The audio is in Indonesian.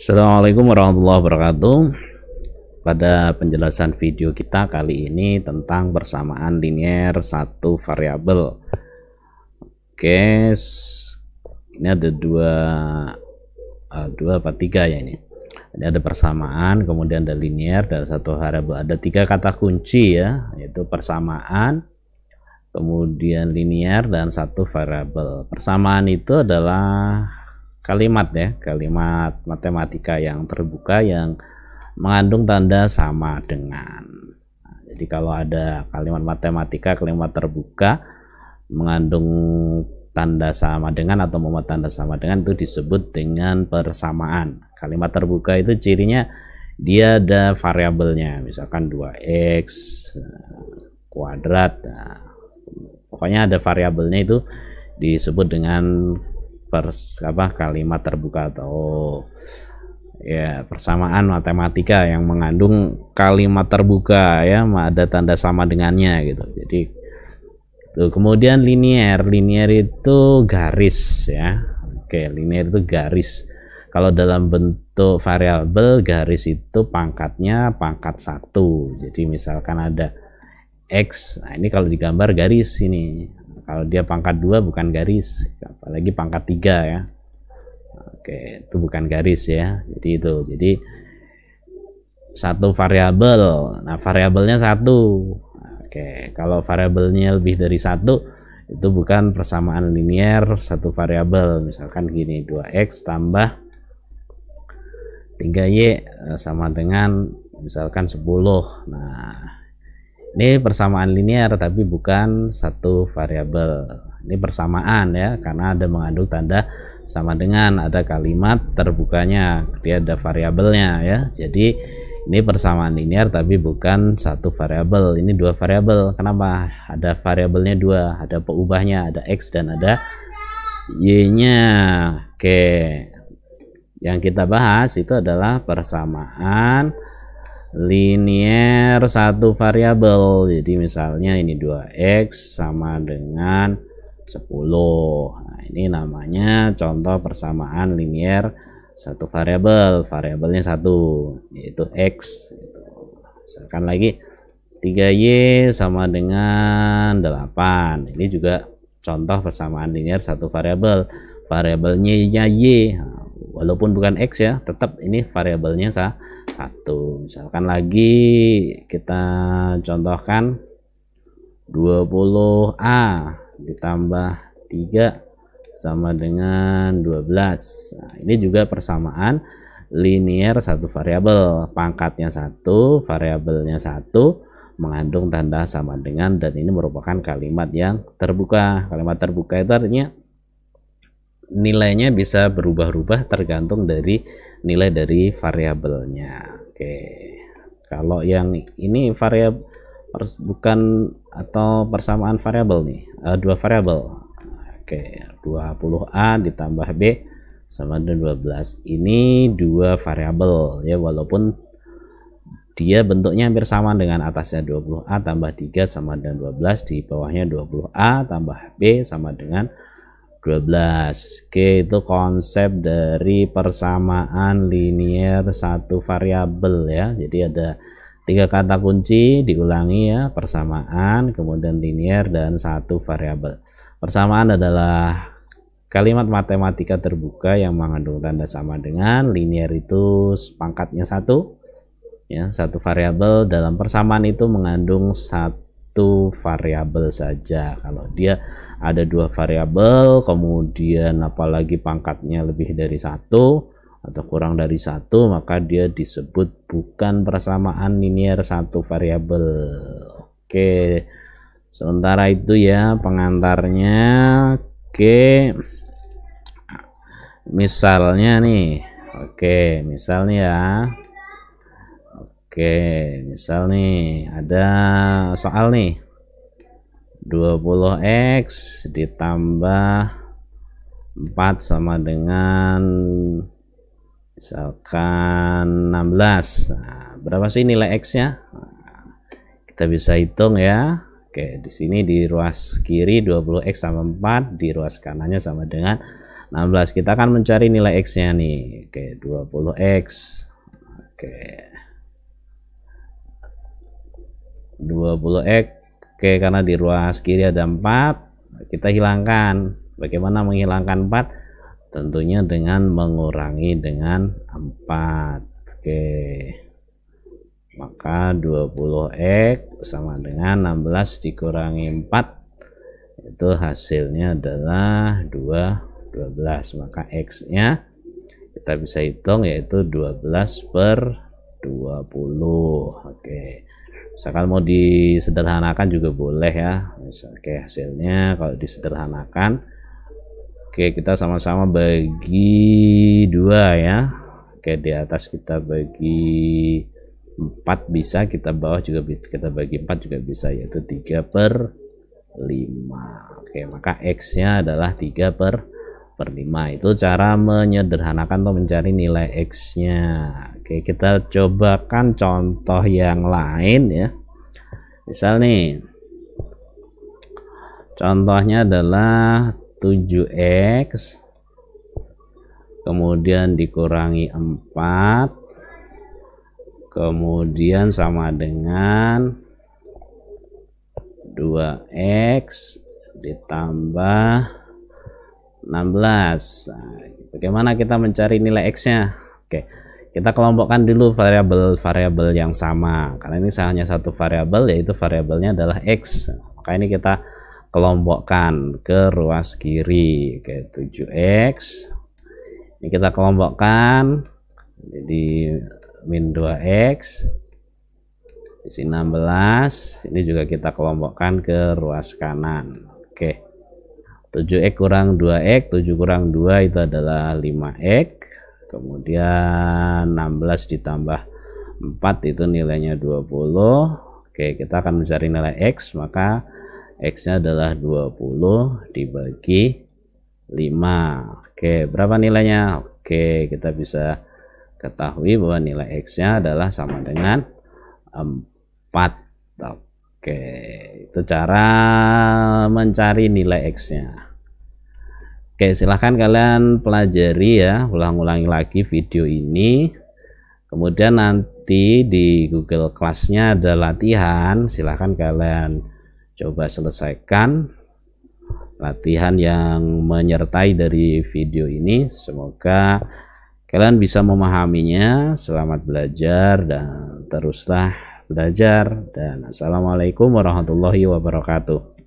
Assalamualaikum warahmatullahi wabarakatuh Pada penjelasan video kita kali ini tentang persamaan linier satu variabel Oke Ini ada dua eh, Dua apa tiga ya ini Ini ada persamaan kemudian ada linier dan satu variabel Ada tiga kata kunci ya Yaitu persamaan kemudian linear dan satu variabel persamaan itu adalah kalimat ya, kalimat matematika yang terbuka yang mengandung tanda sama dengan. Nah, jadi kalau ada kalimat matematika, kalimat terbuka mengandung tanda sama dengan atau memuat tanda sama dengan itu disebut dengan persamaan. Kalimat terbuka itu cirinya dia ada variabelnya, misalkan 2x eh, kuadrat. Nah, pokoknya ada variabelnya itu disebut dengan pers apa kalimat terbuka atau ya persamaan matematika yang mengandung kalimat terbuka ya ada tanda sama dengannya gitu jadi tuh, kemudian linier linier itu garis ya oke linier itu garis kalau dalam bentuk variabel garis itu pangkatnya pangkat satu jadi misalkan ada X nah ini kalau digambar garis ini kalau dia pangkat 2 bukan garis apalagi pangkat 3 ya oke itu bukan garis ya jadi itu jadi satu variabel nah variabelnya satu oke kalau variabelnya lebih dari satu itu bukan persamaan linier satu variabel misalkan gini 2x tambah 3y eh, sama dengan misalkan 10 nah ini persamaan linear tapi bukan satu variabel. Ini persamaan ya karena ada mengandung tanda sama dengan ada kalimat terbukanya dia ada variabelnya ya. Jadi ini persamaan linear tapi bukan satu variabel. Ini dua variabel. Kenapa? Ada variabelnya dua, ada peubahnya, ada x dan ada y-nya. Oke. Yang kita bahas itu adalah persamaan linear satu variabel jadi misalnya ini 2x sama dengan 10 nah, ini namanya contoh persamaan linear satu variabel variabelnya satu yaitu x misalkan lagi 3y sama dengan 8 ini juga contoh persamaan linear satu variabel variabelnya ya y walaupun bukan X ya tetap ini variabelnya satu misalkan lagi kita contohkan 20A ditambah 3 sama dengan 12 nah, ini juga persamaan linear satu variabel pangkatnya satu variabelnya satu mengandung tanda sama dengan dan ini merupakan kalimat yang terbuka kalimat terbuka itu artinya nilainya bisa berubah-ubah tergantung dari nilai dari variabelnya. Oke. Kalau yang ini variabel bukan atau persamaan variabel nih, uh, dua variabel. Oke, 20A ditambah B sama dengan 12. Ini dua variabel ya walaupun dia bentuknya hampir sama dengan atasnya 20A tambah 3 sama dengan 12, di bawahnya 20A tambah B sama dengan 12. Oke, itu konsep dari persamaan linier satu variabel ya. Jadi ada tiga kata kunci diulangi ya, persamaan, kemudian linier dan satu variabel. Persamaan adalah kalimat matematika terbuka yang mengandung tanda sama dengan linier itu pangkatnya satu ya, satu variabel dalam persamaan itu mengandung satu satu variabel saja. Kalau dia ada dua variabel, kemudian apalagi pangkatnya lebih dari satu atau kurang dari satu, maka dia disebut bukan persamaan linear satu variabel. Oke, sementara itu ya pengantarnya. Oke, misalnya nih. Oke, misalnya ya. Oke, misal nih ada soal nih. 20x ditambah 4 sama dengan misalkan 16. Nah, berapa sih nilai x-nya? Nah, kita bisa hitung ya. Oke, di sini di ruas kiri 20x sama 4, di ruas kanannya sama dengan 16. Kita akan mencari nilai x-nya nih. Oke, 20x. Oke. 20x eh, oke karena di ruas kiri ada 4 kita hilangkan bagaimana menghilangkan 4 tentunya dengan mengurangi dengan 4 oke maka 20x eh, sama dengan 16 dikurangi 4 itu hasilnya adalah 2 12 maka x nya kita bisa hitung yaitu 12 per 20 oke okay misalkan mau disederhanakan juga boleh ya oke hasilnya kalau disederhanakan oke kita sama-sama bagi dua ya oke di atas kita bagi empat bisa kita bawah juga kita bagi empat juga bisa yaitu tiga per lima. oke maka X nya adalah tiga per per 5 itu cara menyederhanakan atau mencari nilai X nya Oke kita cobakan contoh yang lain ya misal nih contohnya adalah 7X kemudian dikurangi 4 kemudian sama dengan 2X ditambah 16. Nah, bagaimana kita mencari nilai x-nya? Oke. Kita kelompokkan dulu variabel-variabel yang sama. Karena ini hanya satu variabel yaitu variabelnya adalah x. Maka ini kita kelompokkan ke ruas kiri. Oke, 7x. Ini kita kelompokkan jadi min 2x di sini 16 ini juga kita kelompokkan ke ruas kanan oke 7X kurang 2X, 7 kurang 2 itu adalah 5X. Kemudian 16 ditambah 4 itu nilainya 20. Oke, kita akan mencari nilai X, maka X-nya adalah 20 dibagi 5. Oke, berapa nilainya? Oke, kita bisa ketahui bahwa nilai X-nya adalah sama dengan 4. Oke, itu cara mencari nilai X-nya. Oke, silahkan kalian pelajari ya, ulang-ulangi lagi video ini. Kemudian nanti di Google Class-nya ada latihan, silahkan kalian coba selesaikan latihan yang menyertai dari video ini. Semoga kalian bisa memahaminya. Selamat belajar dan teruslah belajar dan assalamualaikum warahmatullahi wabarakatuh